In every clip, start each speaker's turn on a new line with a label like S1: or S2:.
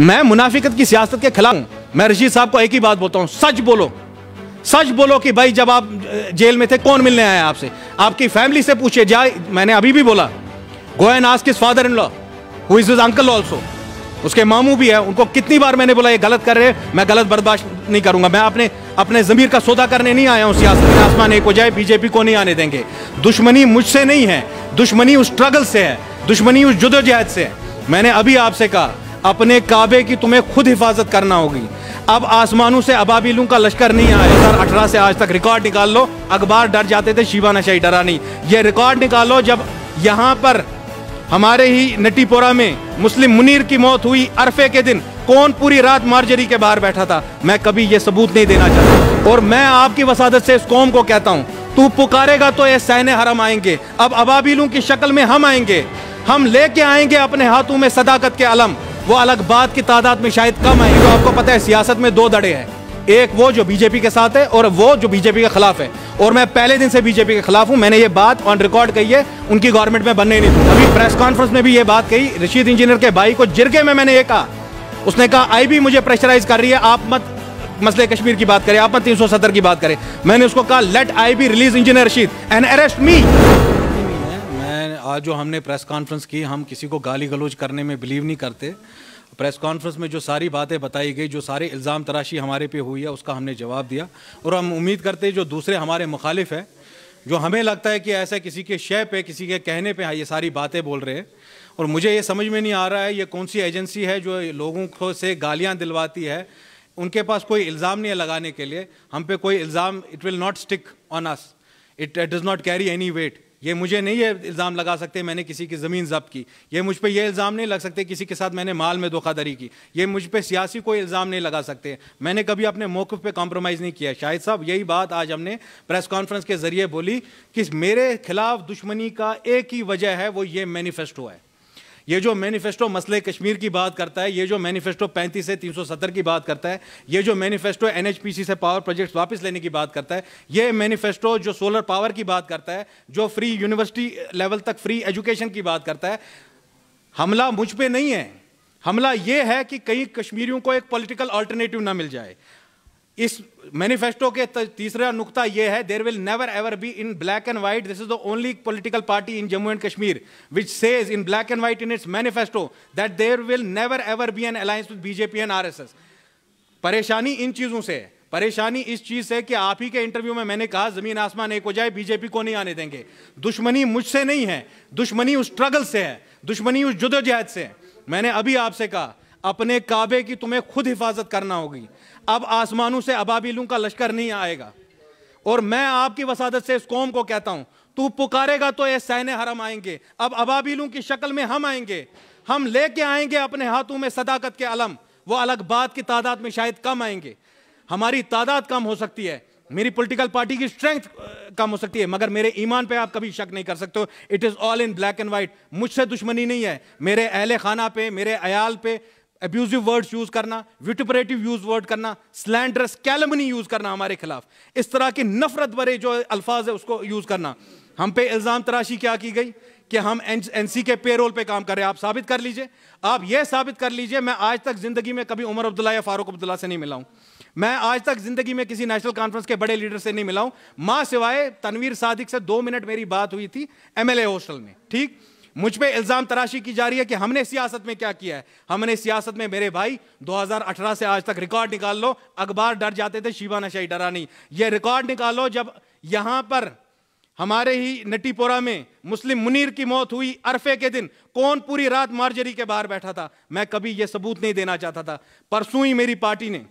S1: मैं मुनाफिकत की सियासत के खिलाफ मैं रशीद साहब को एक ही बात बोलता हूँ सच बोलो सच बोलो कि भाई जब आप जेल में थे कौन मिलने आया आपसे आपकी फैमिली से पूछे जाए मैंने अभी भी बोला go and ask his father in law who is is uncle also उसके मामू भी है उनको कितनी बार मैंने बोला ये गलत कर रहे हैं मैं गलत बर्दाश्त नहीं करूंगा मैं अपने अपने ज़मीर का सौदा करने नहीं आया हूँ सियासत में आसमान एक हो जाए बीजेपी को नहीं आने देंगे दुश्मनी मुझसे नहीं है दुश्मनी उस स्ट्रगल से है दुश्मनी उस जुदोजहद से है मैंने अभी आपसे कहा अपने काबे की तुम्हें खुद हिफाजत करना होगी अब आसमानों से अबाबिलों का लश्कर नहीं आया हज़ार अठारह से आज तक रिकॉर्ड निकाल लो अखबार डर जाते थे शिवा नशाई डरा नहीं ये रिकॉर्ड निकालो जब यहाँ पर हमारे ही नटीपोरा में मुस्लिम मुनीर की मौत हुई अरफे के दिन कौन पूरी रात मार्जरी के बाहर बैठा था मैं कभी ये सबूत नहीं देना चाहता और मैं आपकी वसादत से इस कौम को कहता हूँ तू पुकारेगा तो ये सहने हरम आएंगे अब अबाबिलों की शक्ल में हम आएंगे हम लेके आएंगे अपने हाथों में सदाकत के अलम वो अलग बात की तादाद में शायद कम है तो आपको पता है सियासत में दो दड़े हैं एक वो जो बीजेपी के साथ है और वो जो बीजेपी के खिलाफ है और मैं पहले दिन से बीजेपी के खिलाफ हूँ मैंने ये बात ऑन रिकॉर्ड कही है उनकी गवर्नमेंट में बनने नहीं थी अभी प्रेस कॉन्फ्रेंस में भी ये बात कही रशीद इंजीनियर के भाई को जिरके में मैंने ये कहा उसने कहा आई भी मुझे प्रेशराइज कर रही है आप मत मसले कश्मीर की बात करें आप मत तीन की बात करें मैंने उसको कहा let I be release engineer Rashid and arrest me आज जो हमने प्रेस कॉन्फ्रेंस की हम किसी को गाली गलोज करने में बिलीव नहीं करते प्रेस कॉन्फ्रेंस में जो सारी बातें बताई गई जो सारे इल्ज़ाम तराशी हमारे पे हुई है उसका हमने जवाब दिया और हम उम्मीद करते हैं जो दूसरे हमारे मुखालिफ हैं जो हमें लगता है कि ऐसा किसी के शय पे किसी के कहने पे ये सारी बातें बोल रहे हैं और मुझे ये समझ में नहीं आ रहा है ये कौन सी एजेंसी है जो लोगों को से गालियाँ दिलवाती है उनके पास कोई इल्ज़ाम नहीं है लगाने के लिए हम पे कोई इल्ज़ाम it will not stick on us it does not carry any weight ये मुझे नहीं ये इल्ज़ाम लगा सकते मैंने किसी की ज़मीन जब्त की ये मुझ पर यह इल्ज़ाम नहीं लग सकते किसी के साथ मैंने माल में धोखाधड़ी की ये मुझ पर सियासी कोई इल्ज़ाम नहीं लगा सकते मैंने कभी अपने मौक़ पर कॉम्प्रोमाइज़ नहीं किया शाहिद साहब यही बात आज हमने प्रेस कॉन्फ्रेंस के ज़रिए बोली कि मेरे खिलाफ दुश्मनी का एक ही वजह है वो ये मैनिफेस्टो है ये जो मैनिफेस्टो मसले कश्मीर की बात करता है ये जो मैनिफेस्टो 35 से 370 की बात करता है ये जो मैनिफेस्टो एनएचपीसी से पावर प्रोजेक्ट्स वापस लेने की बात करता है ये मैनिफेस्टो जो सोलर पावर की बात करता है जो फ्री यूनिवर्सिटी लेवल तक फ्री एजुकेशन की बात करता है हमला मुझ पर नहीं है हमला यह है कि कहीं कश्मीरियों को एक पॉलिटिकल अल्टरनेटिव ना मिल जाए इस मैनिफेस्टो के तीसरा नुकता यह है there will never ever be in black and white this is the only political party in Jammu and Kashmir which says in black and white in its manifesto that there will never ever be an alliance with BJP and RSS परेशानी इन चीजों से परेशानी इस चीज से कि आप ही के इंटरव्यू में मैंने कहा जमीन आसमान एक हो जाए बीजेपी को नहीं आने देंगे दुश्मनी मुझसे नहीं है दुश्मनी उस स्ट्रगल से है दुश्मनी उस जुदोजहद से है मैंने अभी आपसे कहा अपने काबे की तुम्हें खुद हिफाजत करना होगी अब आसमानों से अबाबिलों का लश्कर नहीं आएगा और मैं आपकी वसादत से इस कौम को कहता हूं तू पुकारेगा तो ये सैन हरम आएंगे अब अबाबिलों की शक्ल में हम आएंगे हम लेके आएंगे अपने हाथों में सदाकत के अलम वो अलग बात की तादाद में शायद कम आएंगे हमारी तादाद कम हो सकती है मेरी पॉलिटिकल पार्टी की स्ट्रेंथ कम हो सकती है मगर मेरे ईमान पे आप कभी शक नहीं कर सकते it is all in black and white मुझसे दुश्मनी नहीं है मेरे अहल खाना पे मेरे अयाल पे एब्यूजिव वर्ड्स यूज करना विटपरेटिव यूज वर्ड करना स्लैंडरस कैलमनी यूज करना हमारे खिलाफ इस तरह के नफरत भरे जो अल्फाज है उसको यूज करना हम पे इल्ज़ाम तराशी क्या की गई कि हम एन सी के पेरोल पे काम कर रहे हैं आप साबित कर लीजिए आप यह साबित कर लीजिए मैं आज तक ज़िंदगी में कभी उमर अब्दुल्ला या फारूक अब्दुल्ला से नहीं मिला हूं मैं आज तक ज़िंदगी में किसी नेशनल कॉन्फ्रेंस के बड़े लीडर से नहीं मिला हूं मां सिवाय तनवीर सादिक से दो मिनट मेरी बात हुई थी एम हॉस्टल में ठीक मुझ पे इल्ज़ाम तराशी की जा रही है कि हमने सियासत में क्या किया है हमने सियासत में मेरे भाई 2018 से आज तक रिकॉर्ड निकाल लो अखबार डर जाते थे शिवा नशाई डरा नहीं ये रिकॉर्ड निकाल लो जब यहाँ पर हमारे ही नटीपोरा में मुस्लिम मुनीर की मौत हुई अरफे के दिन कौन पूरी रात मार्जरी के बाहर बैठा था मैं कभी ये सबूत नहीं देना चाहता था परसों ही मेरी पार्टी ने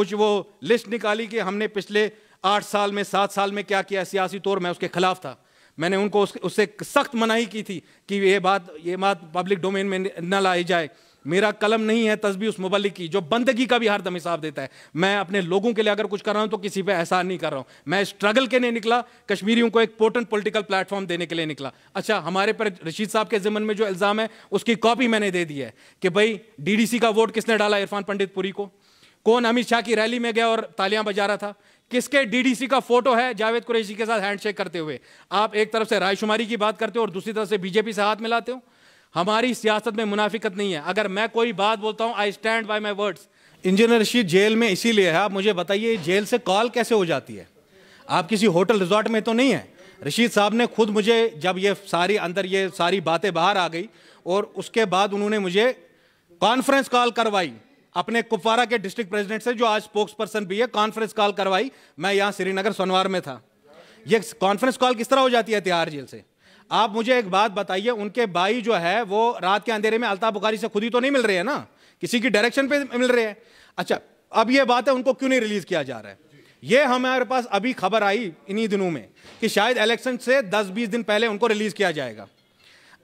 S1: कुछ वो लिस्ट निकाली कि हमने पिछले आठ साल में सात साल में क्या किया सियासी तौर मैं उसके खिलाफ था मैंने उनको उस, उससे सख्त मनाही की थी कि ये बात ये बात पब्लिक डोमेन में न लाई जाए मेरा कलम नहीं है तस्बी उस मुबलिक की जो बंदगी का भी हरदम हिसाब देता है मैं अपने लोगों के लिए अगर कुछ कर रहा हूं तो किसी पे एहसान नहीं कर रहा हूं मैं स्ट्रगल के लिए निकला कश्मीरियों को एक पोर्टेंट पॉलिटिकल प्लेटफॉर्म देने के लिए निकला अच्छा हमारे पर रशीद साहब के जमन में जो इल्ज़ाम है उसकी कॉपी मैंने दे दी है कि भाई डी का वोट किसने डाला इरफान पंडित पुरी को कौन अमित शाह की रैली में गया और तालियां बजा रहा था किसके डीडीसी का फोटो है जावेद कुरैशी के साथ हैंडशेक करते हुए आप एक तरफ से रायशुमारी की बात करते हो और दूसरी तरफ से बीजेपी से हाथ मिलाते हो हमारी सियासत में मुनाफिकत नहीं है अगर मैं कोई बात बोलता हूँ I stand by my words engineer Rashid jail में इसीलिए है आप मुझे बताइए जेल से कॉल कैसे हो जाती है आप किसी होटल रिजॉर्ट में तो नहीं है रशीद साहब ने खुद मुझे जब ये सारी अंदर ये सारी बातें बाहर आ गई और उसके बाद उन्होंने मुझे कॉन्फ्रेंस कॉल करवाई अपने कुपवारा के डिस्ट्रिक्ट प्रेसिडेंट से जो आज स्पोक्स पर्सन भी है कॉन्फ्रेंस कॉल करवाई मैं यहां श्रीनगर सोनवार में था ये कॉन्फ्रेंस कॉल किस तरह हो जाती है तिहाड़ जेल से आप मुझे एक बात बताइए उनके भाई जो है वो रात के अंधेरे में अल्ताफ बुखारी से खुद ही तो नहीं मिल रहे हैं ना किसी की डायरेक्शन पे मिल रहे हैं अच्छा अब ये बात है उनको क्यों नहीं रिलीज किया जा रहा है ये हमारे पास अभी खबर आई इन्हीं दिनों में कि शायद इलेक्शन से 10-20 दिन पहले उनको रिलीज किया जाएगा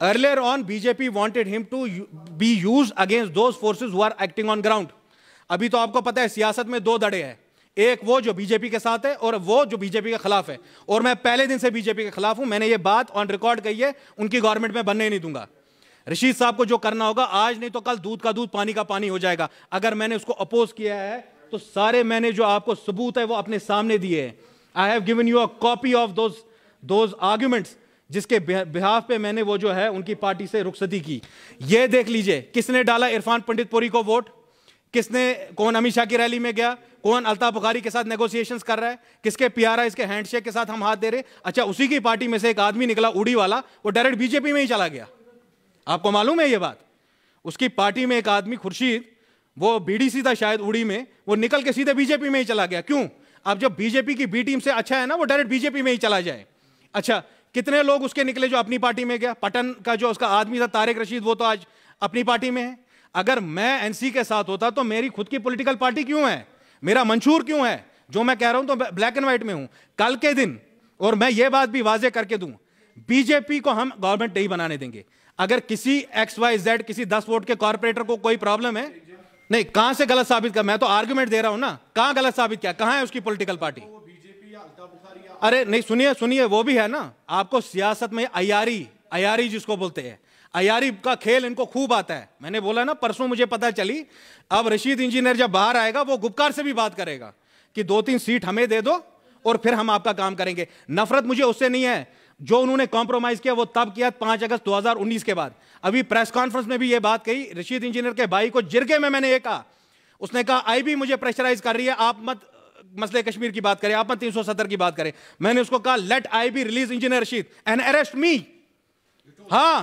S1: Earlier on, BJP wanted him to be used against those forces who are acting on ground. अभी तो आपको पता है सियासत में दो दड़े हैं एक वो जो बीजेपी के साथ है और वो जो बीजेपी के खिलाफ है और मैं पहले दिन से बीजेपी के खिलाफ हूं मैंने ये बात ऑन रिकॉर्ड कही है उनकी गवर्नमेंट में बनने ही नहीं दूंगा रशीद साहब को जो करना होगा आज नहीं तो कल दूध का दूध पानी का पानी हो जाएगा अगर मैंने उसको अपोज किया है तो सारे मैंने जो आपको सबूत है वो अपने सामने दिए हैं I have given you a copy of those those arguments जिसके बिहाफ पे मैंने वो जो है उनकी पार्टी से रुखसती की ये देख लीजिए किसने डाला इरफान पंडित पुरी को वोट किसने कौन अमित शाह की रैली में गया कौन अलता बुखारी के साथ नेगोशिएशंस कर रहा है किसके प्यारा इसके हैंडशेक के साथ हम हाथ दे रहे अच्छा उसी की पार्टी में से एक आदमी निकला उड़ी वाला वो डायरेक्ट बीजेपी में ही चला गया आपको मालूम है ये बात उसकी पार्टी में एक आदमी खुर्शीद वो बीडीसी था शायद उड़ी में वो निकल के सीधे बीजेपी में ही चला गया क्यों अब जब बीजेपी की बी टीम से अच्छा है ना वो डायरेक्ट बीजेपी में ही चला जाए अच्छा कितने लोग उसके निकले जो अपनी पार्टी में गया पटन का जो उसका आदमी था तारिक रशीद वो तो आज अपनी पार्टी में है अगर मैं एनसी के साथ होता तो मेरी खुद की पॉलिटिकल पार्टी क्यों है मेरा मंशूर क्यों है जो मैं कह रहा हूं तो ब्लैक एंड व्हाइट में हूं कल के दिन और मैं ये बात भी वाजे करके दूं बीजेपी को हम गवर्नमेंट नहीं बनाने देंगे अगर किसी एक्स वाई जेड किसी दस वोट के कॉरपोरेटर को कोई प्रॉब्लम है नहीं कहां से गलत साबित कर मैं तो आर्ग्यूमेंट दे रहा हूं ना कहां गलत साबित किया कहां है उसकी पॉलिटिकल पार्टी अरे नहीं सुनिए सुनिए वो भी है ना आपको सियासत में अयारी अयारी जिसको बोलते हैं अयारी का खेल इनको खूब आता है मैंने बोला ना परसों मुझे पता चली अब रशीद इंजीनियर जब बाहर आएगा वो गुप्कार से भी बात करेगा कि दो तीन सीट हमें दे दो और फिर हम आपका काम करेंगे नफरत मुझे उससे नहीं है जो उन्होंने कॉम्प्रोमाइज किया वो तब किया पांच अगस्त 2019 के बाद अभी प्रेस कॉन्फ्रेंस में भी ये बात कही रशीद इंजीनियर के भाई को जिरगे में मैंने ये कहा उसने कहा आई भी मुझे प्रेशराइज कर रही है आप मत मसले कश्मीर की बात करें आप तीन सौ सत्तर की बात करें मैंने उसको कहा let I be release engineer Rashid and arrest me हाँ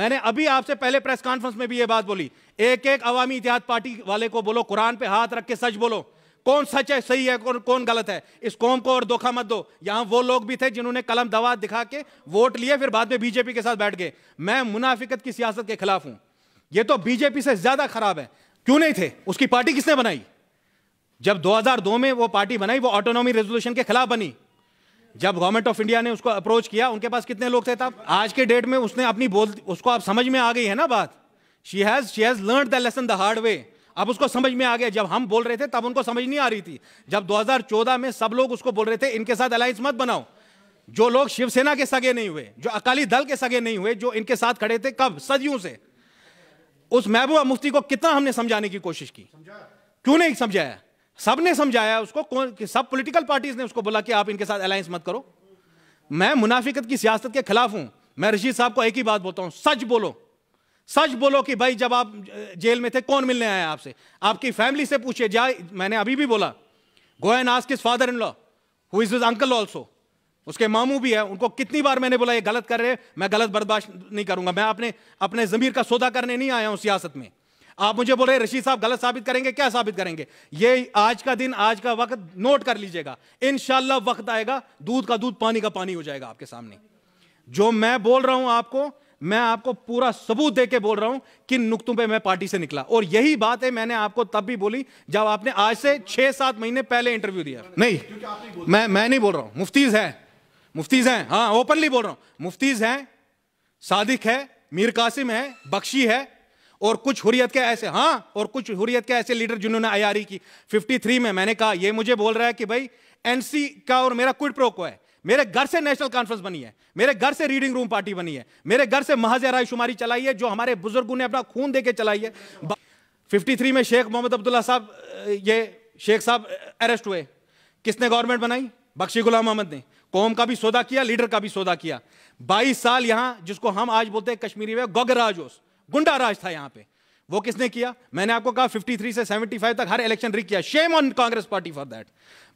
S1: मैंने अभी आपसे पहले प्रेस कॉन्फ्रेंस में भी यह बात बोली एक एक अवामी इतिहाद पार्टी वाले को बोलो कुरान पे हाथ रख के सच बोलो कौन सच है सही है और कौन गलत है इस कौम को और धोखा मत दो यहां वो लोग भी थे जिन्होंने कलम दवा दिखा के वोट लिए फिर बाद में बीजेपी के साथ बैठ गए मैं मुनाफिकत की सियासत के खिलाफ हूं ये तो बीजेपी से ज्यादा खराब है क्यों नहीं थे उसकी पार्टी किसने बनाई जब 2002 में वो पार्टी बनाई वो ऑटोनॉमी रेजोल्यूशन के खिलाफ बनी जब गवर्नमेंट ऑफ इंडिया ने उसको अप्रोच किया उनके पास कितने लोग थे तब आज के डेट में उसने अपनी बोल उसको आप समझ में आ गई है ना बात she has she has learn the lesson the hard way अब उसको समझ में आ गया जब हम बोल रहे थे तब उनको समझ नहीं आ रही थी जब 2014 में सब लोग उसको बोल रहे थे इनके साथ अलायंस मत बनाओ जो लोग शिवसेना के सगे नहीं हुए जो अकाली दल के सगे नहीं हुए जो इनके साथ खड़े थे कब सदियों से उस महबूबा मुफ्ती को कितना हमने समझाने की कोशिश की क्यों नहीं समझाया सब ने समझाया उसको कौन कि सब पॉलिटिकल पार्टीज ने उसको बोला कि आप इनके साथ अलायंस मत करो मैं मुनाफिकत की सियासत के खिलाफ हूं मैं रशीद साहब को एक ही बात बोलता हूं सच बोलो सच बोलो कि भाई जब आप जेल में थे कौन मिलने आया आपसे आपकी फैमिली से पूछे जाए मैंने अभी भी बोला go and ask father in law who is is uncle also उसके मामू भी है उनको कितनी बार मैंने बोला ये गलत कर रहे हैं मैं गलत बर्दाश्त नहीं करूंगा मैं अपने अपने जमीर का सौदा करने नहीं आया हूं सियासत में आप मुझे बोल रहे रशीद साहब गलत साबित करेंगे क्या साबित करेंगे ये आज का दिन आज का वक्त नोट कर लीजिएगा इन वक्त आएगा दूध का दूध पानी का पानी हो जाएगा आपके सामने जो मैं बोल रहा हूं आपको मैं आपको पूरा सबूत दे के बोल रहा हूं कि नुकतों पे मैं पार्टी से निकला और यही बात है मैंने आपको तब भी बोली जब आपने आज से छह सात महीने पहले इंटरव्यू दिया नहीं मैं मैं नहीं बोल रहा हूं मुफ्तीज है मुफ्तीज हैं हाँ ओपनली बोल रहा हूं मुफ्तीज हैं सादिक है मीर कासिम है बख्शी है और कुछ हुरियत के ऐसे हाँ और कुछ हुरियत के ऐसे लीडर जिन्होंने आयारी की 53 में मैंने कहा ये मुझे बोल रहा है कि भाई एनसी का और मेरा क्विड प्रोको है मेरे घर से नेशनल कॉन्फ्रेंस बनी है मेरे घर से रीडिंग रूम पार्टी बनी है मेरे घर से महाज शुमारी चलाई है जो हमारे बुजुर्गों ने अपना खून दे चलाई है फिफ्टी में शेख मोहम्मद अब्दुल्ला साहब ये शेख साहब अरेस्ट हुए किसने गवर्नमेंट बनाई बख्शी गुलाम अहमद ने कौम का भी सौदा किया लीडर का भी सौदा किया 22 साल यहां जिसको हम आज बोलते हैं कश्मीरी में गगराजोस गुंडा राज था यहां पे वो किसने किया मैंने आपको कहा 53 से 75 तक हर इलेक्शन रिक किया shame on Congress party for that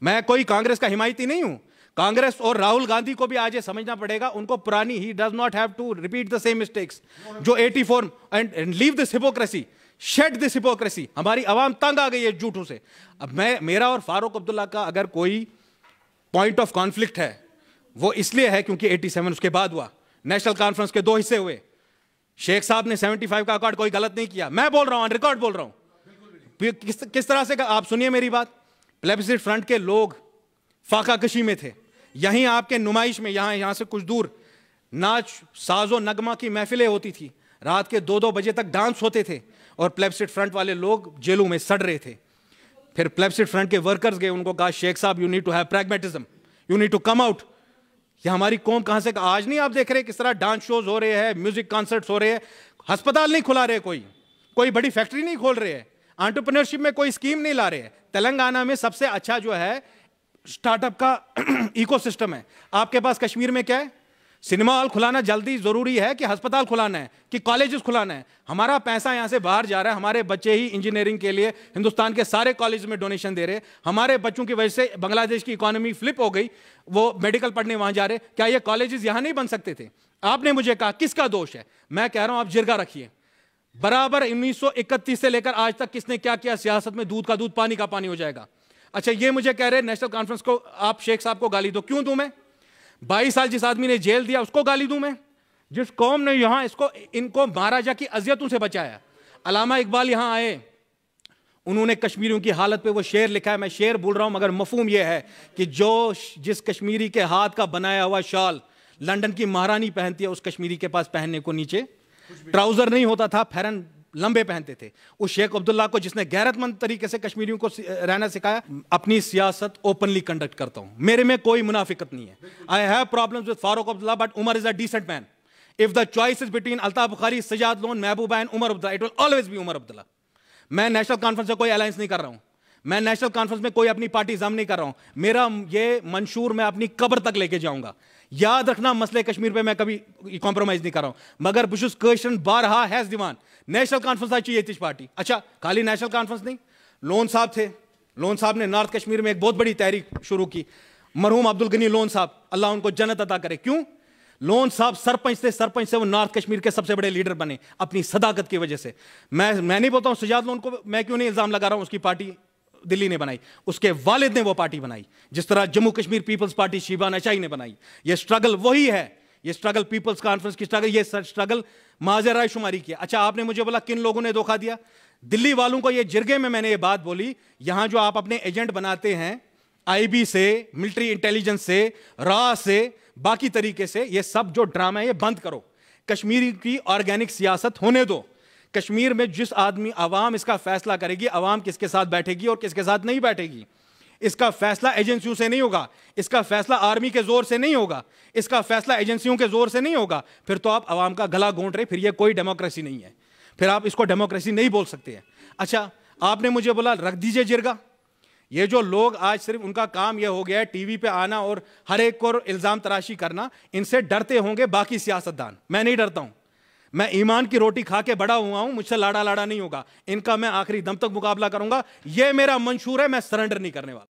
S1: मैं कोई कांग्रेस का हिमायती नहीं हूं कांग्रेस और राहुल गांधी को भी आज ये समझना पड़ेगा उनको पुरानी ही does not have to repeat the same mistakes जो 84 and leave this hypocrisy shed this hypocrisy हमारी आवाम तंग आ गई है झूठों से अब मैं मेरा और फारूक अब्दुल्ला का अगर कोई पॉइंट ऑफ कॉन्फ्लिक्ट है वो इसलिए है क्योंकि 87 उसके बाद हुआ नेशनल कॉन्फ्रेंस के दो हिस्से हुए शेख साहब ने 75 का अकॉर्ड कोई गलत नहीं किया मैं बोल रहा हूं रिकॉर्ड बोल रहा हूं किस किस तरह से आप सुनिए मेरी बात प्लेबिसिट फ्रंट के लोग फाकाकशी में थे यहीं आपके नुमाइश में यहाँ यहाँ से कुछ दूर नाच साजो नगमा की महफिलें होती थी रात के दो दो बजे तक डांस होते थे और प्लेबसिट फ्रंट वाले लोग जेलों में सड़ रहे थे फिर प्लेबसिट फ्रंट के वर्कर्स गए उनको कहा Sheikh Sahab you need to have pragmatism you need to come out ये हमारी कौम कहां से आज नहीं आप देख रहे किस तरह डांस शोज हो रहे हैं म्यूजिक कॉन्सर्ट्स हो रहे हैं अस्पताल नहीं खुला रहे कोई कोई बड़ी फैक्ट्री नहीं खोल रहे हैं एंटरप्रेन्योरशिप में कोई स्कीम नहीं ला रहे हैं तेलंगाना में सबसे अच्छा जो है स्टार्टअप का इकोसिस्टम है आपके पास कश्मीर में क्या है सिनेमा हॉल खुलाना जल्दी ज़रूरी है कि अस्पताल खुलाना है कि कॉलेजेस खुलाना है हमारा पैसा यहाँ से बाहर जा रहा है हमारे बच्चे ही इंजीनियरिंग के लिए हिंदुस्तान के सारे कॉलेज में डोनेशन दे रहे हमारे बच्चों की वजह से बांग्लादेश की इकोनॉमी फ्लिप हो गई वो मेडिकल पढ़ने वहाँ जा रहे क्या ये कॉलेज यहाँ नहीं बन सकते थे आपने मुझे कहा किसका दोष है मैं कह रहा हूँ आप जिरगा रखिए बराबर उन्नीस से लेकर आज तक किसने क्या किया सियासत में दूध का दूध पानी का पानी हो जाएगा अच्छा ये मुझे कह रहे नेशनल कॉन्फ्रेंस को आप शेख साहब को गाली दो क्यों दूँ मैं बाईस साल जिस आदमी ने जेल दिया उसको गाली दूं मैं जिस कौम ने यहां इसको इनको महाराजा की अजियतों से बचाया अलामा इकबाल यहां आए उन्होंने कश्मीरियों की हालत पे वो शेर लिखा है मैं शेर बोल रहा हूं मगर मफहम यह है कि जो जिस कश्मीरी के हाथ का बनाया हुआ शॉल लंदन की महारानी पहनती है उस कश्मीरी के पास पहनने को नीचे ट्राउज़र नहीं होता था फेरन लंबे पहनते थे उस शेख अब्दुल्ला को जिसने गैरतमंद तरीके से कश्मीरियों को रहना सिखाया अपनी सियासत ओपनली कंडक्ट करता हूं मेरे में कोई मुनाफिकत नहीं है I have problems with Farooq Abdullah but Omar is a decent man if the choice is between Altaf Bukhari Sajad Lone Mehbooba and Omar Abdullah it will always be Omar Abdullah मैं नेशनल कॉन्फ्रेंस से कोई अलायंस नहीं कर रहा हूं मैं नेशनल कॉन्फ्रेंस में कोई अपनी पार्टी जम नहीं कर रहा हूं मेरा ये मंशूर मैं अपनी कब्र तक लेके जाऊंगा याद रखना मसले कश्मीर पे मैं कभी कॉम्प्रोमाइज नहीं कर रहा हूं मगर बह बार बारहा हैज दिवान नेशनल कॉन्फ्रेंस चाहिए ये पार्टी अच्छा खाली नेशनल कॉन्फ्रेंस नहीं लोन साहब थे लोन साहब ने नॉर्थ कश्मीर में एक बहुत बड़ी तहरीक शुरू की मरहूम अब्दुल गनी लोन साहब अल्लाह उनको जन्नत अदा करे क्यों लोन साहब सरपंच थे सरपंच से वो नॉर्थ कश्मीर के सबसे बड़े लीडर बने अपनी सदाकत की वजह से मैं मैं नहीं बोलता हूँ सुजात लोन को मैं क्यों नहीं इल्ज़ाम लगा रहा हूँ उसकी पार्टी दिल्ली ने बनाई उसके वालिद ने वो पार्टी बनाई जिस तरह जम्मू कश्मीर पीपल्स पार्टी शिबा नशाई ने बनाई ये स्ट्रगल वही है ये स्ट्रगल पीपल्स कॉन्फ्रेंस की स्ट्रगल ये स्ट्रगल माजराय शुमारी की अच्छा आपने मुझे बोला किन लोगों ने धोखा दिया दिल्ली वालों को ये जिरगे में मैंने ये बात बोली यहां जो आप अपने एजेंट बनाते हैं आईबी से मिलिट्री इंटेलिजेंस से रा से बाकी तरीके से ये सब जो ड्रामा है ये बंद करो कश्मीरी की ऑर्गेनिक सियासत होने दो कश्मीर में जिस आदमी आवाम इसका फैसला करेगी आवाम किसके साथ बैठेगी और किसके साथ नहीं बैठेगी इसका फैसला एजेंसियों से नहीं होगा इसका फैसला आर्मी के ज़ोर से नहीं होगा इसका फैसला एजेंसियों के ज़ोर से नहीं होगा फिर तो आप आवाम का गला घोंट रहे फिर ये कोई डेमोक्रेसी नहीं है फिर आप इसको डेमोक्रेसी नहीं बोल सकते हैं अच्छा आपने मुझे बोला रख दीजिए जिरगा ये जो लोग आज सिर्फ उनका काम यह हो गया है टीवी पे आना और हर एक को इल्ज़ाम तराशी करना इनसे डरते होंगे बाकी सियासतदान मैं नहीं डरता हूँ मैं ईमान की रोटी खा के बड़ा हुआ हूं मुझसे लाड़ा लाड़ा नहीं होगा इनका मैं आखिरी दम तक मुकाबला करूंगा यह मेरा मंशूर है मैं सरेंडर नहीं करने वाला